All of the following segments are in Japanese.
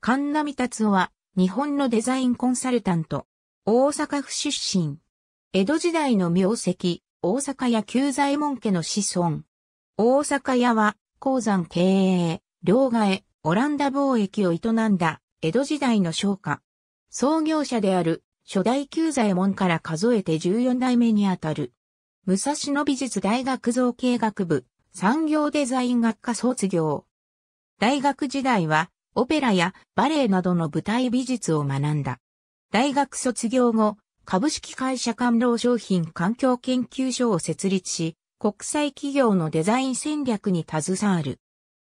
神波達夫は、日本のデザインコンサルタント。大阪府出身。江戸時代の名跡、大阪屋旧在門家の子孫。大阪屋は、鉱山経営、両替、オランダ貿易を営んだ、江戸時代の商家。創業者である、初代旧在門から数えて14代目にあたる。武蔵野美術大学造形学部、産業デザイン学科卒業。大学時代は、オペラやバレエなどの舞台美術を学んだ。大学卒業後、株式会社官労商品環境研究所を設立し、国際企業のデザイン戦略に携わる。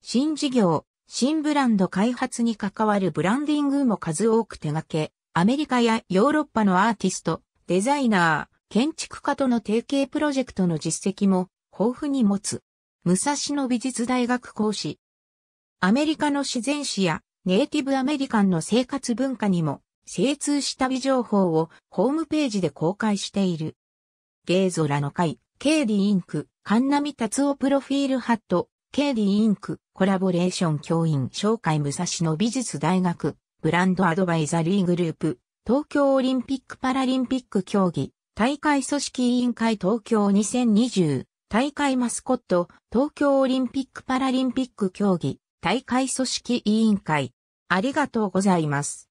新事業、新ブランド開発に関わるブランディングも数多く手掛け、アメリカやヨーロッパのアーティスト、デザイナー、建築家との提携プロジェクトの実績も豊富に持つ。武蔵野美術大学講師、アメリカの自然史やネイティブアメリカンの生活文化にも精通した美情報をホームページで公開している。ゲイゾラの会、ケイディインク、カンナミタツオプロフィールハット、ケイディインク、コラボレーション教員紹介武蔵野美術大学、ブランドアドバイザリーグループ、東京オリンピック・パラリンピック競技、大会組織委員会東京2020、大会マスコット、東京オリンピック・パラリンピック競技、大会組織委員会。ありがとうございます。